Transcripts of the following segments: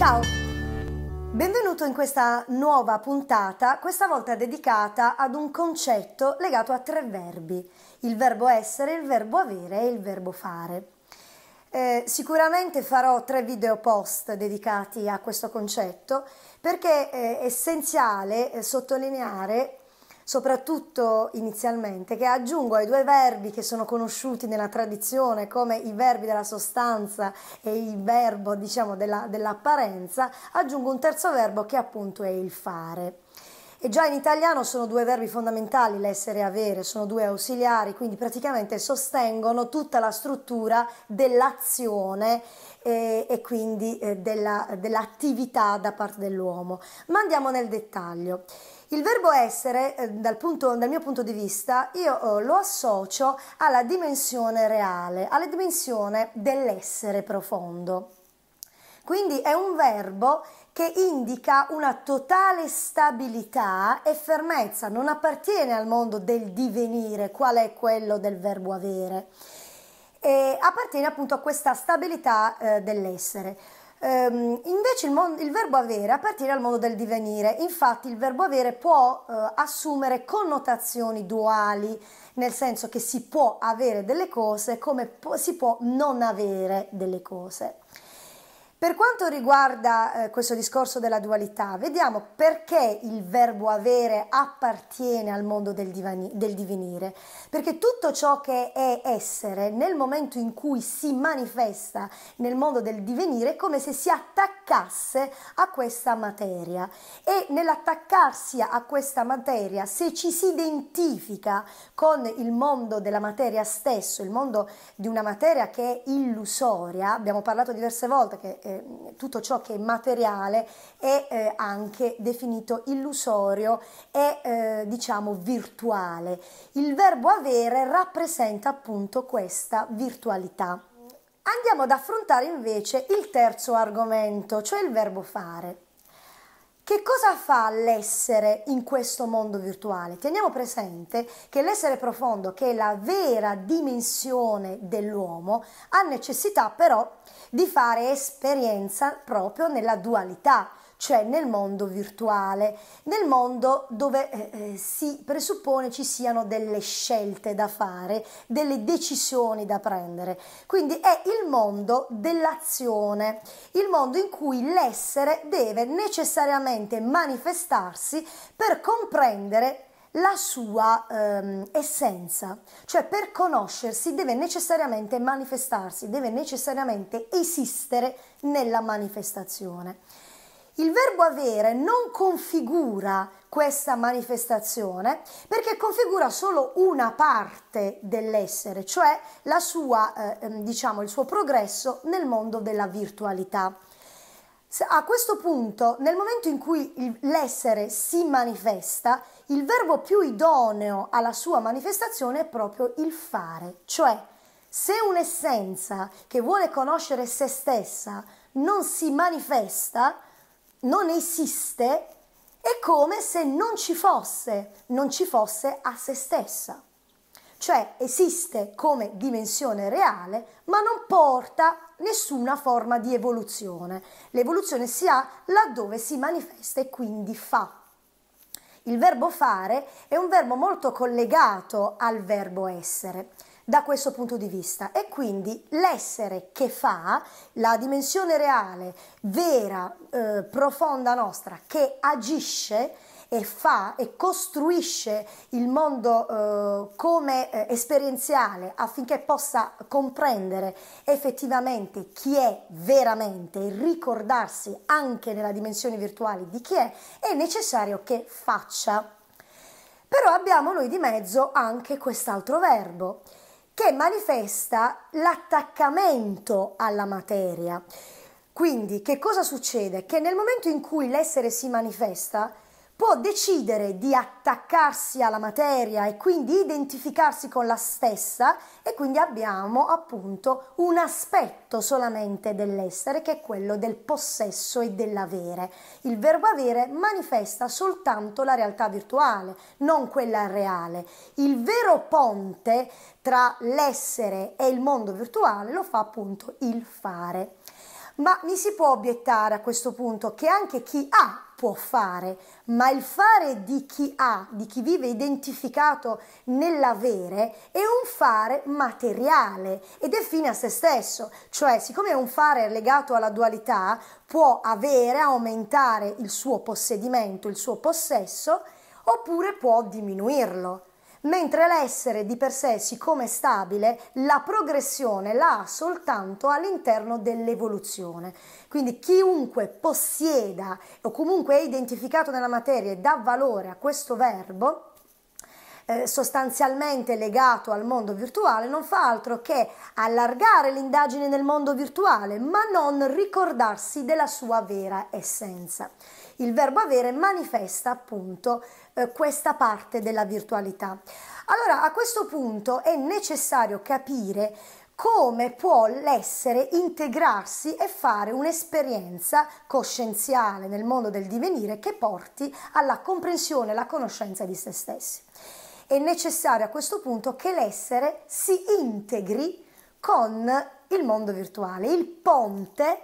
Ciao! Benvenuto in questa nuova puntata, questa volta dedicata ad un concetto legato a tre verbi, il verbo essere, il verbo avere e il verbo fare. Eh, sicuramente farò tre video post dedicati a questo concetto perché è essenziale eh, sottolineare soprattutto inizialmente, che aggiungo ai due verbi che sono conosciuti nella tradizione come i verbi della sostanza e il verbo diciamo della, dell'apparenza, aggiungo un terzo verbo che appunto è il fare. E già in italiano sono due verbi fondamentali, l'essere e avere, sono due ausiliari, quindi praticamente sostengono tutta la struttura dell'azione e, eh, e quindi eh, della, dell'attività da parte dell'uomo. Ma andiamo nel dettaglio. Il verbo essere, eh, dal, punto, dal, mio punto di vista, io eh, lo associo alla dimensione reale, alla dimensione dell'essere profondo. Quindi è un verbo che indica una totale stabilità e fermezza, non appartiene al mondo del divenire, qual è quello del verbo avere, e appartiene appunto a questa stabilità eh, dell'essere. Ehm, invece il, mon- il, verbo avere appartiene al mondo del divenire, infatti il verbo avere può eh, assumere connotazioni duali, nel senso che si può avere delle cose come po- si può non avere delle cose. Per quanto riguarda eh, questo discorso della dualità, vediamo perché il verbo avere appartiene al mondo del, divani- del divenire, perché tutto ciò che è essere nel momento in cui si manifesta nel mondo del divenire è come se si attaccasse a questa materia e nell'attaccarsi a questa materia, se ci si identifica con il mondo della materia stesso, il mondo di una materia che è illusoria, abbiamo parlato diverse volte che eh, Ehm, tutto ciò che è materiale è eh, anche definito illusorio e eh, diciamo virtuale. Il verbo avere rappresenta appunto questa virtualità. Andiamo ad affrontare invece il terzo argomento, cioè il verbo fare. Che cosa fa l'essere in questo mondo virtuale? Teniamo presente che l'essere profondo, che è la vera dimensione dell'uomo, ha necessità però di fare esperienza proprio nella dualità, cioè nel mondo virtuale, nel mondo dove eh, eh, si presuppone ci siano delle scelte da fare, delle decisioni da prendere. Quindi è il mondo dell'azione, il mondo in cui l'essere deve necessariamente manifestarsi per comprendere la sua ehm, essenza, cioè per conoscersi deve necessariamente manifestarsi, deve necessariamente esistere nella manifestazione. Il verbo avere non configura questa manifestazione perché configura solo una parte dell'essere, cioè sua, eh, ehm, diciamo, il suo progresso nel mondo della virtualità. A questo punto, nel momento in cui l'essere si manifesta, il verbo più idoneo alla sua manifestazione è proprio il fare, cioè se un'essenza che vuole conoscere se stessa non si manifesta, non esiste è come se non ci fosse, non ci fosse a se stessa. Cioè esiste come dimensione reale, ma non porta nessuna forma di evoluzione. L'evoluzione si ha laddove si manifesta e quindi fa. Il verbo fare è un verbo molto collegato al verbo essere da questo punto di vista e quindi l'essere che fa la dimensione reale, vera, eh, profonda nostra, che agisce e fa e costruisce il mondo eh, come eh, esperienziale affinché possa comprendere effettivamente chi è veramente e ricordarsi anche nella dimensione virtuale di chi è, è necessario che faccia. Però abbiamo noi di mezzo anche quest'altro verbo che manifesta l'attaccamento alla materia. Quindi che cosa succede? Che nel momento in cui l'essere si manifesta, può decidere di attaccarsi alla materia e quindi identificarsi con la stessa e quindi abbiamo appunto un aspetto solamente dell'essere che è quello del possesso e dell'avere. Il verbo avere manifesta soltanto la realtà virtuale, non quella reale. Il vero ponte tra l'essere e il mondo virtuale lo fa appunto il fare. Ma mi si può obiettare a questo punto che anche chi ha può fare, ma il fare di chi ha, di chi vive identificato nell'avere, è un fare materiale ed è fine a se stesso, cioè siccome è un fare legato alla dualità, può avere, aumentare il suo possedimento, il suo possesso, oppure può diminuirlo mentre l'essere di per sé, siccome è stabile, la progressione la ha soltanto all'interno dell'evoluzione. Quindi chiunque possieda o comunque è identificato nella materia e dà valore a questo verbo, eh, sostanzialmente legato al mondo virtuale non fa altro che allargare l'indagine nel mondo virtuale, ma non ricordarsi della sua vera essenza il verbo avere manifesta appunto eh, questa parte della virtualità. Allora a questo punto è necessario capire come può l'essere integrarsi e fare un'esperienza coscienziale nel mondo del divenire che porti alla comprensione e alla conoscenza di se stessi. È necessario a questo punto che l'essere si integri con il mondo virtuale, il ponte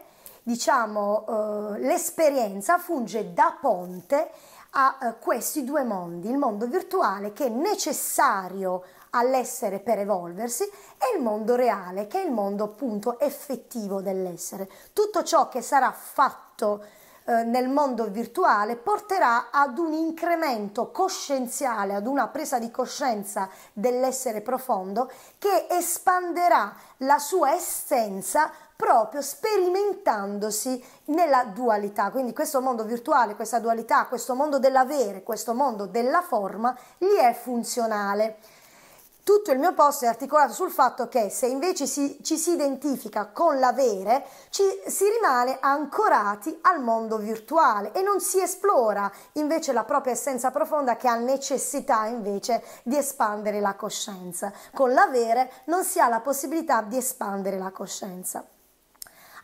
diciamo, eh, l'esperienza funge da ponte a eh, questi due mondi, il mondo virtuale che è necessario all'essere per evolversi e il mondo reale che è il mondo appunto effettivo dell'essere. Tutto ciò che sarà fatto eh, nel mondo virtuale porterà ad un incremento coscienziale, ad una presa di coscienza dell'essere profondo che espanderà la sua essenza proprio sperimentandosi nella dualità, quindi questo mondo virtuale, questa dualità, questo mondo dell'avere, questo mondo della forma, gli è funzionale. Tutto il mio posto è articolato sul fatto che se invece si, ci si identifica con l'avere, ci, si rimane ancorati al mondo virtuale e non si esplora invece la propria essenza profonda che ha necessità invece di espandere la coscienza. Con l'avere non si ha la possibilità di espandere la coscienza.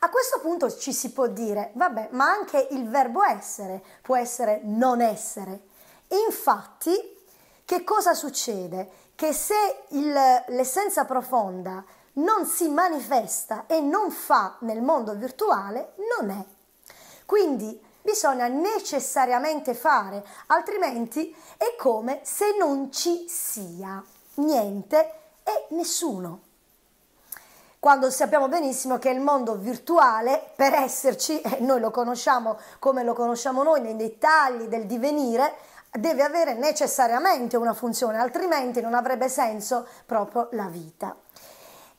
A questo punto ci si può dire, vabbè, ma anche il verbo essere può essere non essere. Infatti, che cosa succede? Che se il, l'essenza profonda non si manifesta e non fa nel mondo virtuale, non è. Quindi bisogna necessariamente fare, altrimenti è come se non ci sia niente e nessuno quando sappiamo benissimo che il mondo virtuale, per esserci, e noi lo conosciamo come lo conosciamo noi nei dettagli del divenire, deve avere necessariamente una funzione, altrimenti non avrebbe senso proprio la vita.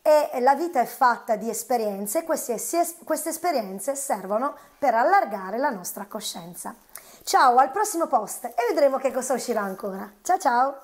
E la vita è fatta di esperienze e queste, queste esperienze servono per allargare la nostra coscienza. Ciao, al prossimo post e vedremo che cosa uscirà ancora. Ciao ciao!